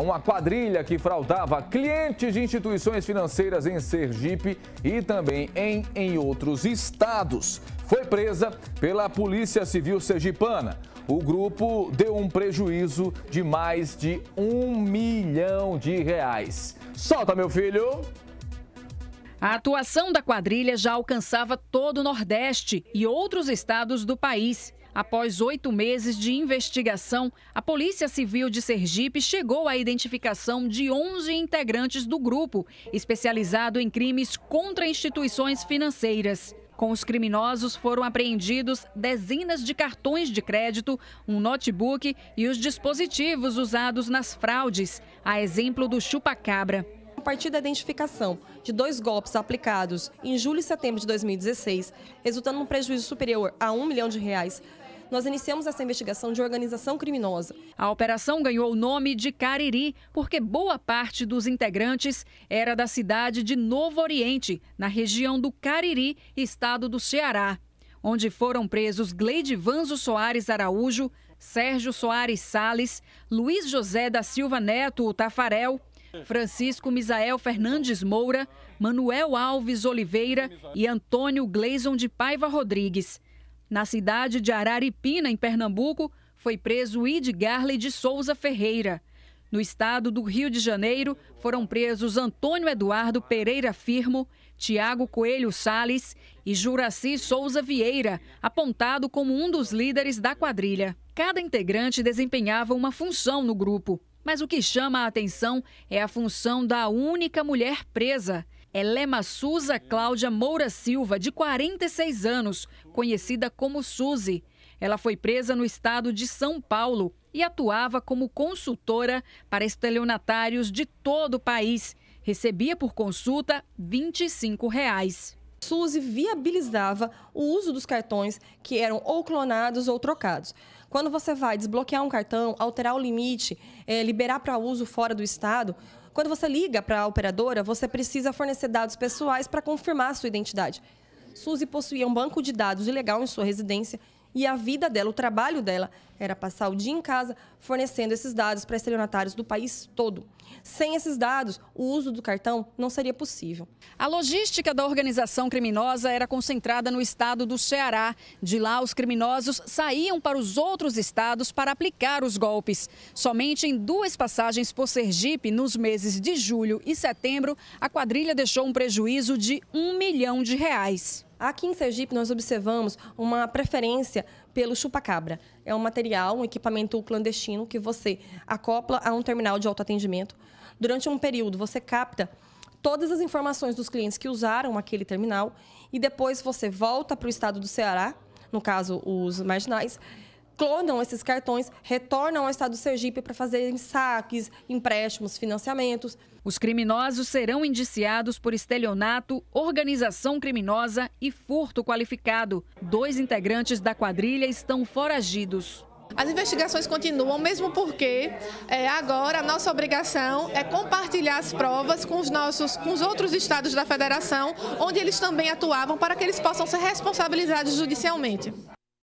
Uma quadrilha que fraudava clientes de instituições financeiras em Sergipe e também em, em outros estados foi presa pela Polícia Civil Sergipana. O grupo deu um prejuízo de mais de um milhão de reais. Solta, meu filho! A atuação da quadrilha já alcançava todo o Nordeste e outros estados do país. Após oito meses de investigação, a Polícia Civil de Sergipe chegou à identificação de 11 integrantes do grupo, especializado em crimes contra instituições financeiras. Com os criminosos foram apreendidos dezenas de cartões de crédito, um notebook e os dispositivos usados nas fraudes, a exemplo do chupacabra. A partir da identificação de dois golpes aplicados em julho e setembro de 2016, resultando num prejuízo superior a um milhão de reais nós iniciamos essa investigação de organização criminosa. A operação ganhou o nome de Cariri porque boa parte dos integrantes era da cidade de Novo Oriente, na região do Cariri, estado do Ceará, onde foram presos Gleide Vanzo Soares Araújo, Sérgio Soares Sales, Luiz José da Silva Neto, o Tafarel, Francisco Misael Fernandes Moura, Manuel Alves Oliveira e Antônio Gleison de Paiva Rodrigues. Na cidade de Araripina, em Pernambuco, foi preso Idgarley de Souza Ferreira. No estado do Rio de Janeiro, foram presos Antônio Eduardo Pereira Firmo, Tiago Coelho Sales e Juraci Souza Vieira, apontado como um dos líderes da quadrilha. Cada integrante desempenhava uma função no grupo, mas o que chama a atenção é a função da única mulher presa. Elema é Souza Cláudia Moura Silva, de 46 anos, conhecida como Suzy. Ela foi presa no estado de São Paulo e atuava como consultora para estelionatários de todo o país. Recebia por consulta R$ 25. Reais. Suzy viabilizava o uso dos cartões que eram ou clonados ou trocados. Quando você vai desbloquear um cartão, alterar o limite, é, liberar para uso fora do estado, quando você liga para a operadora, você precisa fornecer dados pessoais para confirmar a sua identidade. Suzy possuía um banco de dados ilegal em sua residência e a vida dela, o trabalho dela, era passar o dia em casa fornecendo esses dados para estelionatários do país todo. Sem esses dados, o uso do cartão não seria possível. A logística da organização criminosa era concentrada no estado do Ceará. De lá, os criminosos saíam para os outros estados para aplicar os golpes. Somente em duas passagens por Sergipe, nos meses de julho e setembro, a quadrilha deixou um prejuízo de um milhão de reais. Aqui em Sergipe, nós observamos uma preferência pelo chupacabra. É um material, um equipamento clandestino que você acopla a um terminal de autoatendimento. Durante um período, você capta todas as informações dos clientes que usaram aquele terminal e depois você volta para o estado do Ceará, no caso, os marginais, clonam esses cartões, retornam ao estado do Sergipe para fazerem saques, empréstimos, financiamentos. Os criminosos serão indiciados por estelionato, organização criminosa e furto qualificado. Dois integrantes da quadrilha estão foragidos. As investigações continuam, mesmo porque é, agora a nossa obrigação é compartilhar as provas com os nossos, com os outros estados da federação, onde eles também atuavam, para que eles possam ser responsabilizados judicialmente.